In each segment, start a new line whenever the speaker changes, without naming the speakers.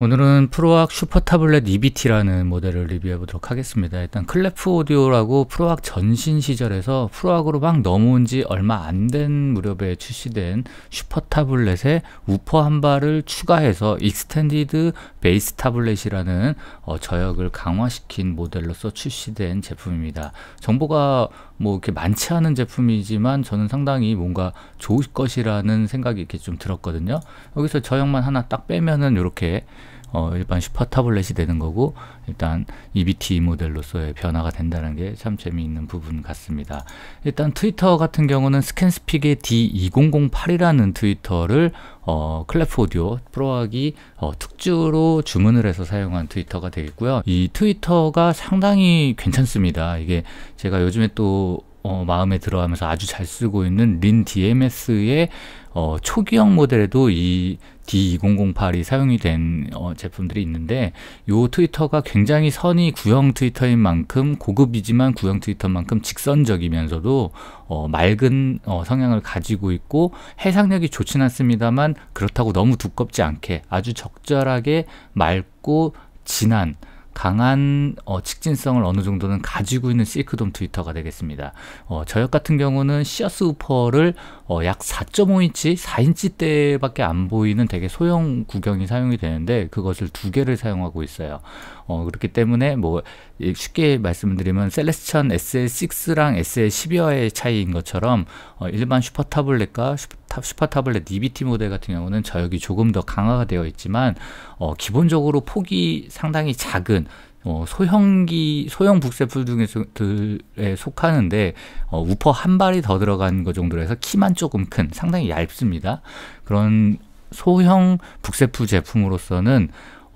오늘은 프로악 슈퍼타블렛 EBT라는 모델을 리뷰해 보도록 하겠습니다. 일단 클래프 오디오라고 프로악 전신 시절에서 프로악으로 막 넘어온 지 얼마 안 된 무렵에 출시된 슈퍼타블렛에 우퍼 한 발을 추가해서 익스텐디드 베이스 타블렛이라는 어, 저역을 강화시킨 모델로서 출시된 제품입니다. 정보가 뭐 이렇게 많지 않은 제품이지만 저는 상당히 뭔가 좋을 것이라는 생각이 이렇게 좀 들었거든요. 여기서 저역만 하나 딱 빼면은 이렇게 어, 일반 슈퍼 타블렛이 되는 거고 일단 EBT 모델로서의 변화가 된다는 게 참 재미있는 부분 같습니다. 일단 트위터 같은 경우는 스캔스픽의 D2008이라는 트위터를 어, 클래프 오디오 프로하기 어, 특주로 주문을 해서 사용한 트위터가 되겠고요. 이 트위터가 상당히 괜찮습니다. 이게 제가 요즘에 또 어, 마음에 들어하면서 아주 잘 쓰고 있는 린 DMS의 어, 초기형 모델에도 이 D2008이 사용이 된 어, 제품들이 있는데 이 트위터가 굉장히 선이 구형 트위터인 만큼 고급이지만 구형 트위터만큼 직선적이면서도 어, 맑은 어, 성향을 가지고 있고 해상력이 좋진 않습니다만 그렇다고 너무 두껍지 않게 아주 적절하게 맑고 진한 강한 어, 직진성을 어느 정도는 가지고 있는 실크돔 트위터가 되겠습니다. 어, 저역 같은 경우는 시어스 우퍼를 어, 약 4.5인치, 4인치대밖에 안 보이는 되게 소형 구경이 사용이 되는데 그것을 두 개를 사용하고 있어요. 어, 그렇기 때문에 뭐 예, 쉽게 말씀드리면 셀레스천 SL6랑 s l 1 2의 차이인 것처럼 어, 일반 슈퍼 타블렛과 슈퍼 탑, 슈퍼 타블렛 DBT 모델 같은 경우는 저역이 조금 더 강화가 되어 있지만 어, 기본적으로 폭이 상당히 작은 어, 소형기 소형 북새풀 등에 속하는데 어, 우퍼 한 발이 더 들어간 것 정도로 해서 키만 조금 큰 상당히 얇습니다. 그런 소형 북새풀 제품으로서는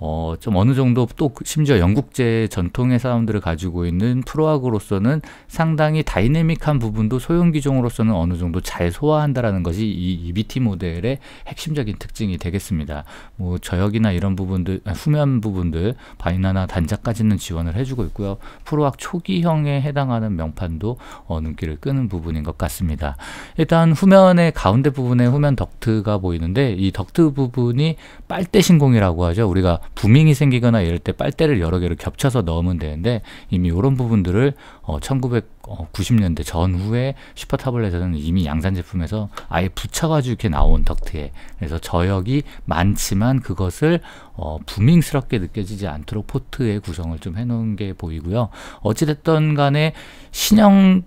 어, 좀 어느 정도 또 그 심지어 영국제 전통의 사람들을 가지고 있는 프로악으로서는 상당히 다이내믹한 부분도 소형 기종으로서는 어느 정도 잘 소화한다라는 것이 이 EBT 모델의 핵심적인 특징이 되겠습니다. 뭐 저역이나 이런 부분들, 아, 후면 부분들, 바이나나 단자까지는 지원을 해주고 있고요. 프로악 초기형에 해당하는 명판도 어, 눈길을 끄는 부분인 것 같습니다. 일단 후면의 가운데 부분에 후면 덕트가 보이는데 이 덕트 부분이 빨대 신공이라고 하죠. 우리가 부밍이 생기거나 이럴 때 빨대를 여러 개를 겹쳐서 넣으면 되는데 이미 이런 부분들을 어, 1990년대 어, 전후에 슈퍼 타블렛에서는 이미 양산 제품에서 아예 붙여가지고 이렇게 나온 덕트에 그래서 저역이 많지만 그것을 어, 부밍스럽게 느껴지지 않도록 포트의 구성을 좀 해놓은 게 보이고요. 어찌됐든 간에 신형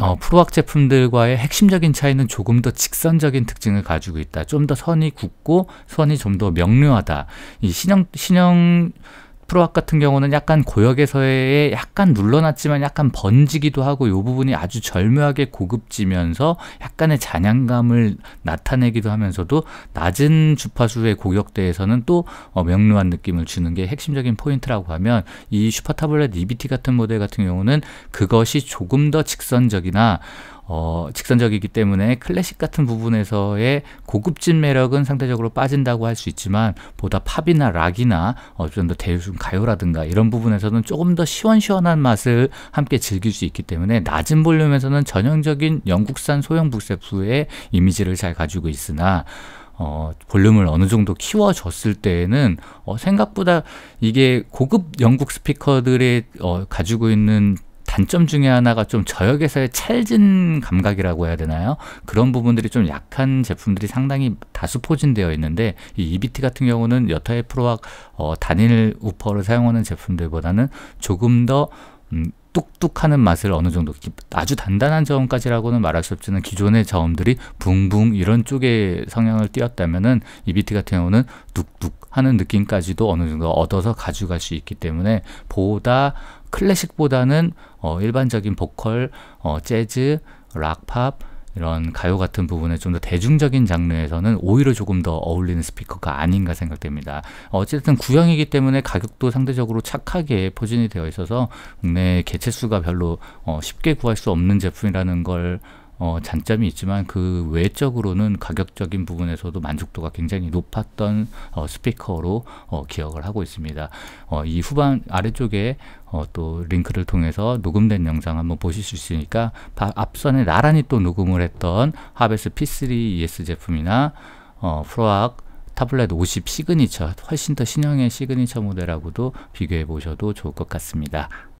어, 프로악 제품들과의 핵심적인 차이는 조금 더 직선적인 특징을 가지고 있다. 좀 더 선이 굵고 선이 좀 더 명료하다. 이 신형 신형 프로악 같은 경우는 약간 고역에서의 약간 눌러놨지만 약간 번지기도 하고 요 부분이 아주 절묘하게 고급지면서 약간의 잔향감을 나타내기도 하면서도 낮은 주파수의 고격대에서는 또 어, 명료한 느낌을 주는 게 핵심적인 포인트라고 하면 이 슈퍼타블렛 EBT 같은 모델 같은 경우는 그것이 조금 더 직선적이나 어, 직선적이기 때문에 클래식 같은 부분에서의 고급진 매력은 상대적으로 빠진다고 할 수 있지만 보다 팝이나 락이나 어, 좀더 대중 가요라든가 이런 부분에서는 조금 더 시원시원한 맛을 함께 즐길 수 있기 때문에 낮은 볼륨에서는 전형적인 영국산 소형 북세프의 이미지를 잘 가지고 있으나 어, 볼륨을 어느 정도 키워줬을 때에는 어, 생각보다 이게 고급 영국 스피커들의 어, 가지고 있는 단점 중에 하나가 좀 저역에서의 찰진 감각이라고 해야 되나요? 그런 부분들이 좀 약한 제품들이 상당히 다수 포진되어 있는데 이 EBT 같은 경우는 여타의 프로악 어, 단일 우퍼를 사용하는 제품들보다는 조금 더 음, 뚝뚝하는 맛을 어느 정도 아주 단단한 저음까지라고는 말할 수 없지만 기존의 저음들이 붕붕 이런 쪽에 성향을 띄었다면은 이 비트 같은 경우는 뚝뚝 하는 느낌까지도 어느 정도 얻어서 가져갈 수 있기 때문에 보다 클래식보다는 어 일반적인 보컬, 어 재즈, 락팝 이런 가요 같은 부분에 좀 더 대중적인 장르에서는 오히려 조금 더 어울리는 스피커가 아닌가 생각됩니다. 어쨌든 구형이기 때문에 가격도 상대적으로 착하게 포진이 되어 있어서 국내 개체수가 별로 어, 쉽게 구할 수 없는 제품이라는 걸 어, 장점이 있지만 그 외적으로는 가격적인 부분에서도 만족도가 굉장히 높았던 어, 스피커로 어, 기억을 하고 있습니다. 어, 이 후반 아래쪽에 어, 또 링크를 통해서 녹음된 영상 한번 보실 수 있으니까 앞선에 나란히 또 녹음을 했던 하베스 P3 ES 제품이나 어, 프로악 타블렛 50 시그니처 훨씬 더 신형의 시그니처 모델하고도 비교해 보셔도 좋을 것 같습니다.